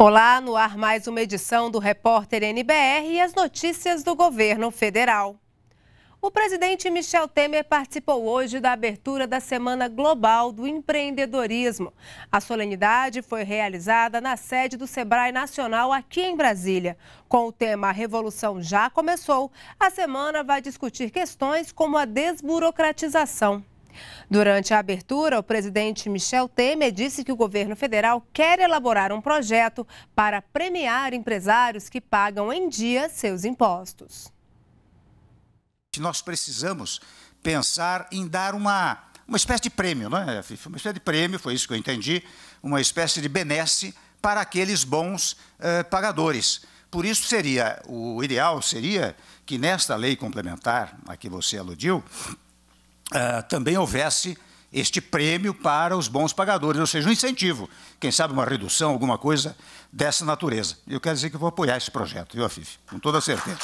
Olá, no ar mais uma edição do Repórter NBR e as notícias do governo federal. O presidente Michel Temer participou hoje da abertura da Semana Global do Empreendedorismo. A solenidade foi realizada na sede do Sebrae Nacional aqui em Brasília. Com o tema A Revolução Já Começou, a semana vai discutir questões como a desburocratização. Durante a abertura, o presidente Michel Temer disse que o governo federal quer elaborar um projeto para premiar empresários que pagam em dia seus impostos. Nós precisamos pensar em dar uma, uma espécie de prêmio, não é? uma espécie de prêmio, foi isso que eu entendi, uma espécie de benesse para aqueles bons eh, pagadores. Por isso seria, o ideal seria que nesta lei complementar a que você aludiu, uh, também houvesse este prêmio para os bons pagadores, ou seja, um incentivo, quem sabe uma redução, alguma coisa dessa natureza. Eu quero dizer que vou apoiar esse projeto, viu, Afif? Com toda certeza.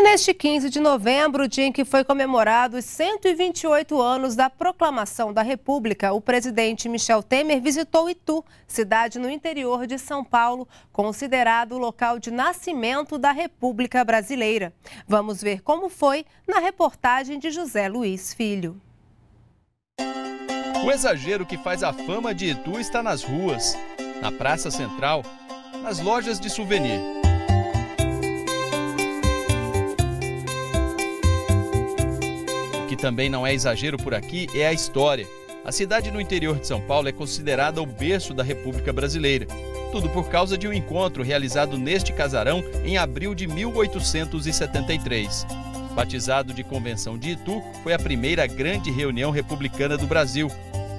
E neste 15 de novembro, dia em que foi comemorado os 128 anos da proclamação da República, o presidente Michel Temer visitou Itu, cidade no interior de São Paulo, considerado o local de nascimento da República Brasileira. Vamos ver como foi na reportagem de José Luiz Filho. O exagero que faz a fama de Itu está nas ruas, na Praça Central, nas lojas de souvenir também não é exagero por aqui é a história. A cidade no interior de São Paulo é considerada o berço da República Brasileira. Tudo por causa de um encontro realizado neste casarão em abril de 1873. Batizado de Convenção de Itu, foi a primeira grande reunião republicana do Brasil,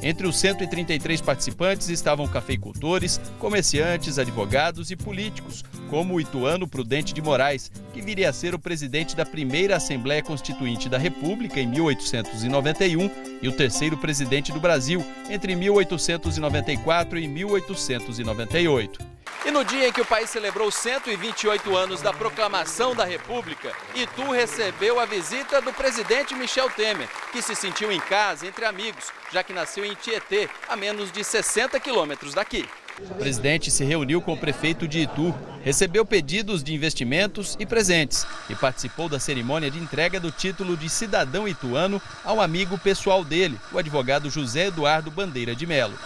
entre os 133 participantes estavam cafeicultores, comerciantes, advogados e políticos, como o ituano Prudente de Moraes, que viria a ser o presidente da primeira Assembleia Constituinte da República em 1891 e o terceiro presidente do Brasil entre 1894 e 1898. E no dia em que o país celebrou 128 anos da proclamação da República, Itu recebeu a visita do presidente Michel Temer, que se sentiu em casa, entre amigos, já que nasceu em Tietê, a menos de 60 quilômetros daqui. O presidente se reuniu com o prefeito de Itu, recebeu pedidos de investimentos e presentes e participou da cerimônia de entrega do título de cidadão ituano ao amigo pessoal dele, o advogado José Eduardo Bandeira de Melo.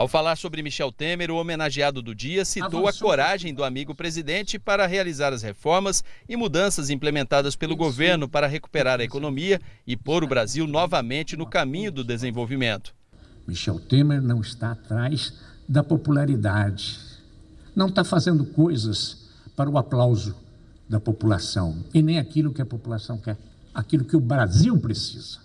Ao falar sobre Michel Temer, o homenageado do dia citou a coragem do amigo presidente para realizar as reformas e mudanças implementadas pelo governo para recuperar a economia e pôr o Brasil novamente no caminho do desenvolvimento. Michel Temer não está atrás da popularidade, não está fazendo coisas para o aplauso da população e nem aquilo que a população quer, aquilo que o Brasil precisa.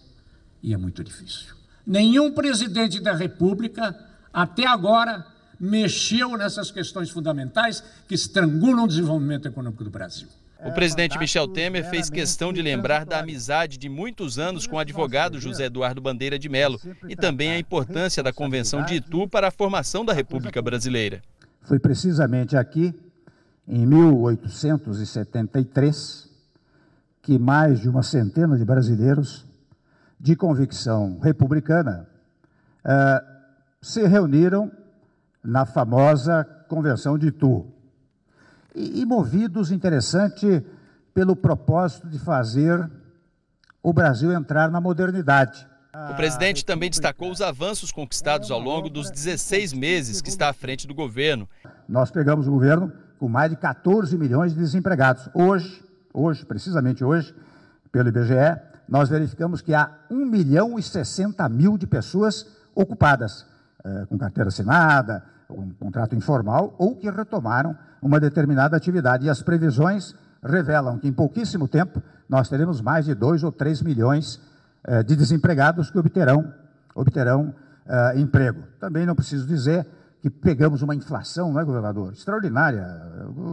E é muito difícil. Nenhum presidente da República até agora mexeu nessas questões fundamentais que estrangulam o desenvolvimento econômico do Brasil. O presidente é, Michel Temer fez questão de lembrar da amizade de muitos anos com o é advogado José Eduardo Bandeira de Melo e também a importância da Convenção de Itu para a formação da República Brasileira. Foi precisamente aqui, em 1873, que mais de uma centena de brasileiros de convicção republicana eh, se reuniram na famosa Convenção de Itu. E, e movidos, interessante, pelo propósito de fazer o Brasil entrar na modernidade. O presidente também destacou os avanços conquistados ao longo dos 16 meses que está à frente do governo. Nós pegamos o governo com mais de 14 milhões de desempregados. Hoje, hoje, precisamente hoje, pelo IBGE, nós verificamos que há 1 milhão e 60 mil de pessoas ocupadas. Eh, com carteira assinada, um contrato informal, ou que retomaram uma determinada atividade. E as previsões revelam que em pouquíssimo tempo nós teremos mais de 2 ou 3 milhões eh, de desempregados que obterão, obterão eh, emprego. Também não preciso dizer que pegamos uma inflação, não é, governador? Extraordinária.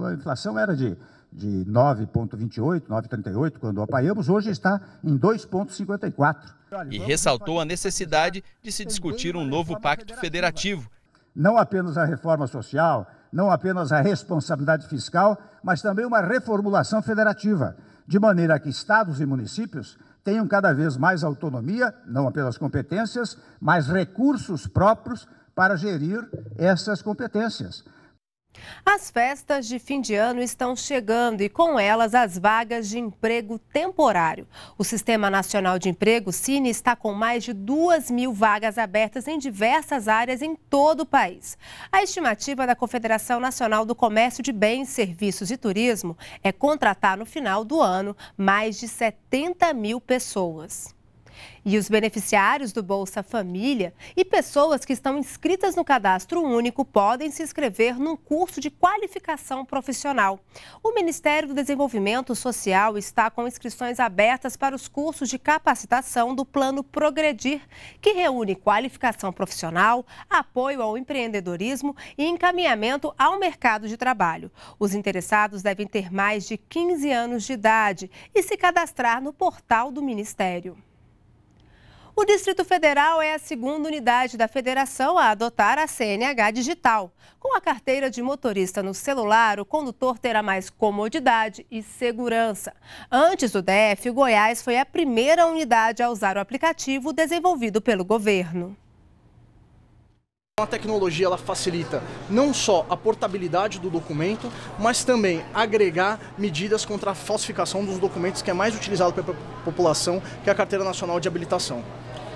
A inflação era de, de 9,28, 9,38 quando apaiamos, hoje está em 2,54 e ressaltou a necessidade de se discutir um novo pacto federativo. Não apenas a reforma social, não apenas a responsabilidade fiscal, mas também uma reformulação federativa, de maneira que estados e municípios tenham cada vez mais autonomia, não apenas competências, mas recursos próprios para gerir essas competências. As festas de fim de ano estão chegando e com elas as vagas de emprego temporário. O Sistema Nacional de Emprego, Cine, está com mais de 2 mil vagas abertas em diversas áreas em todo o país. A estimativa da Confederação Nacional do Comércio de Bens, Serviços e Turismo é contratar no final do ano mais de 70 mil pessoas. E os beneficiários do Bolsa Família e pessoas que estão inscritas no cadastro único podem se inscrever num curso de qualificação profissional. O Ministério do Desenvolvimento Social está com inscrições abertas para os cursos de capacitação do Plano Progredir, que reúne qualificação profissional, apoio ao empreendedorismo e encaminhamento ao mercado de trabalho. Os interessados devem ter mais de 15 anos de idade e se cadastrar no portal do Ministério. O Distrito Federal é a segunda unidade da federação a adotar a CNH digital. Com a carteira de motorista no celular, o condutor terá mais comodidade e segurança. Antes do DF, Goiás foi a primeira unidade a usar o aplicativo desenvolvido pelo governo. A tecnologia ela facilita não só a portabilidade do documento, mas também agregar medidas contra a falsificação dos documentos que é mais utilizado pela população, que é a Carteira Nacional de Habilitação.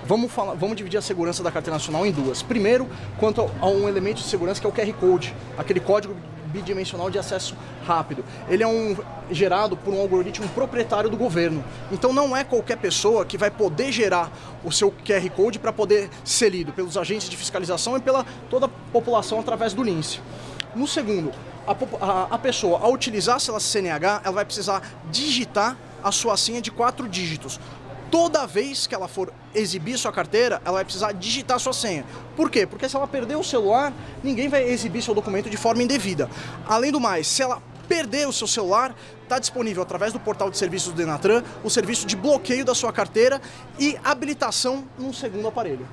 Vamos, falar, vamos dividir a segurança da carteira nacional em duas. Primeiro, quanto a um elemento de segurança que é o QR Code, aquele código bidimensional de acesso rápido. Ele é um gerado por um algoritmo proprietário do governo. Então não é qualquer pessoa que vai poder gerar o seu QR Code para poder ser lido pelos agentes de fiscalização e pela toda a população através do lince. No segundo, a, a, a pessoa, ao utilizar a CNH, ela vai precisar digitar a sua senha de quatro dígitos toda vez que ela for exibir sua carteira, ela vai precisar digitar sua senha. Por quê? Porque se ela perder o celular, ninguém vai exibir seu documento de forma indevida. Além do mais, se ela perder o seu celular, está disponível através do portal de serviços do Denatran o serviço de bloqueio da sua carteira e habilitação num segundo aparelho.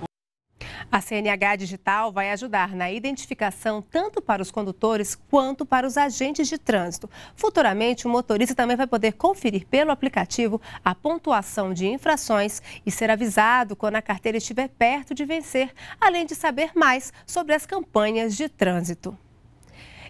A CNH Digital vai ajudar na identificação tanto para os condutores quanto para os agentes de trânsito. Futuramente, o motorista também vai poder conferir pelo aplicativo a pontuação de infrações e ser avisado quando a carteira estiver perto de vencer, além de saber mais sobre as campanhas de trânsito.